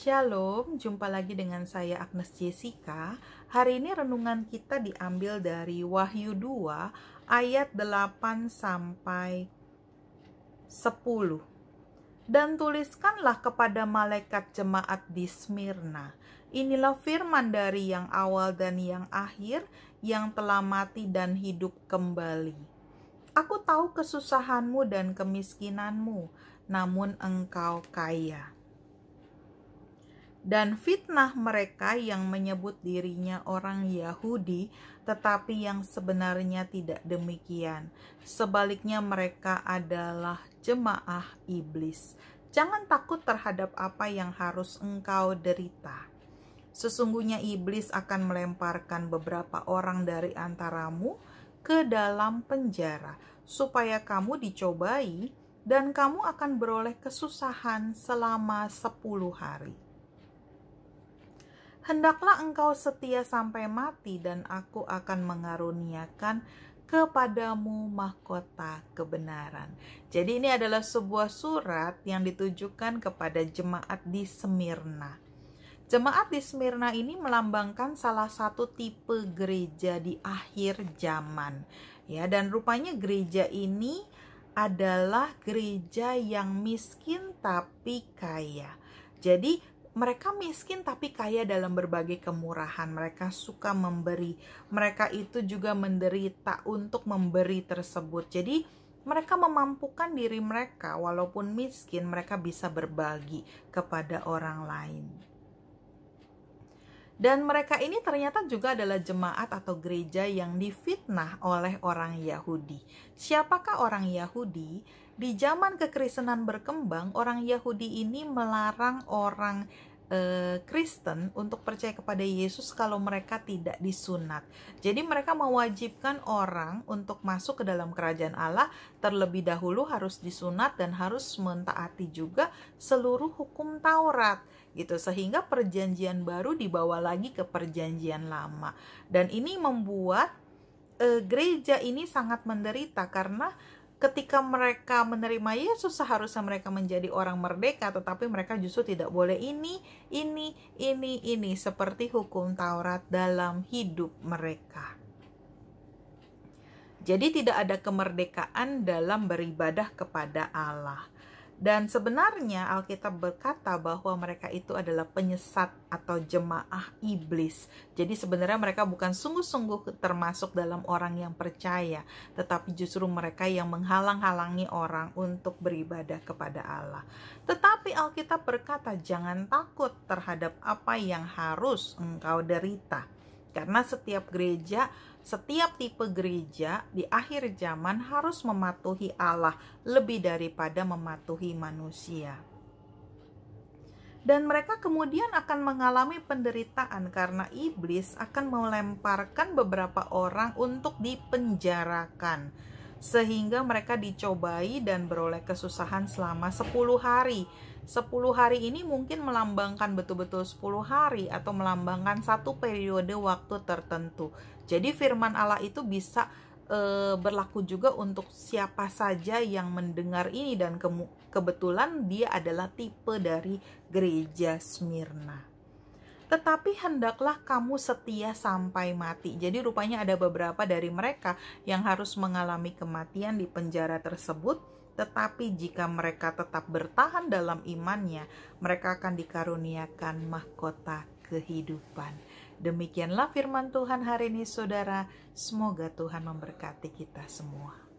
Shalom, jumpa lagi dengan saya Agnes Jessica. Hari ini renungan kita diambil dari Wahyu 2 ayat 8 sampai 10. Dan tuliskanlah kepada malaikat jemaat di Smyrna. Inilah firman dari yang awal dan yang akhir, yang telah mati dan hidup kembali. Aku tahu kesusahanmu dan kemiskinanmu, namun engkau kaya dan fitnah mereka yang menyebut dirinya orang Yahudi, tetapi yang sebenarnya tidak demikian. Sebaliknya, mereka adalah jemaah iblis. Jangan takut terhadap apa yang harus engkau derita. Sesungguhnya iblis akan melemparkan beberapa orang dari antaramu ke dalam penjara, supaya kamu dicobai dan kamu akan beroleh kesusahan selama sepuluh hari. Hendaklah engkau setia sampai mati dan aku akan mengaruniakan kepadamu mahkota kebenaran. Jadi ini adalah sebuah surat yang ditujukan kepada jemaat di Semirna. Jemaat di Smyrna ini melambangkan salah satu tipe gereja di akhir zaman. Ya, dan rupanya gereja ini adalah gereja yang miskin tapi kaya. Jadi mereka miskin tapi kaya dalam berbagai kemurahan. Mereka suka memberi. Mereka itu juga menderita untuk memberi tersebut. Jadi mereka memampukan diri mereka walaupun miskin, mereka bisa berbagi kepada orang lain. Dan mereka ini ternyata juga adalah jemaat atau gereja yang difitnah oleh orang Yahudi. Siapakah orang Yahudi? di zaman kekristenan berkembang, orang Yahudi ini melarang orang eh, Kristen untuk percaya kepada Yesus kalau mereka tidak disunat. Jadi mereka mewajibkan orang untuk masuk ke dalam kerajaan Allah terlebih dahulu harus disunat dan harus mentaati juga seluruh hukum Taurat gitu sehingga perjanjian baru dibawa lagi ke perjanjian lama dan ini membuat e, gereja ini sangat menderita karena ketika mereka menerima Yesus seharusnya mereka menjadi orang merdeka tetapi mereka justru tidak boleh ini ini ini ini seperti hukum Taurat dalam hidup mereka. Jadi tidak ada kemerdekaan dalam beribadah kepada Allah. Dan sebenarnya Alkitab berkata bahwa mereka itu adalah penyesat atau jemaah iblis. Jadi sebenarnya mereka bukan sungguh-sungguh termasuk dalam orang yang percaya, tetapi justru mereka yang menghalang-halangi orang untuk beribadah kepada Allah. Tetapi Alkitab berkata, "Jangan takut terhadap apa yang harus engkau derita." Karena setiap gereja, setiap tipe gereja di akhir zaman harus mematuhi Allah lebih daripada mematuhi manusia. Dan mereka kemudian akan mengalami penderitaan karena iblis akan melemparkan beberapa orang untuk dipenjarakan sehingga mereka dicobai dan beroleh kesusahan selama 10 hari 10 hari ini mungkin melambangkan betul-betul 10 hari atau melambangkan satu periode waktu tertentu. Jadi firman Allah itu bisa e, berlaku juga untuk siapa saja yang mendengar ini dan ke, kebetulan dia adalah tipe dari gereja Smyrna. Tetapi hendaklah kamu setia sampai mati. Jadi rupanya ada beberapa dari mereka yang harus mengalami kematian di penjara tersebut tetapi jika mereka tetap bertahan dalam imannya, mereka akan dikaruniakan mahkota kehidupan. Demikianlah firman Tuhan hari ini, saudara. Semoga Tuhan memberkati kita semua.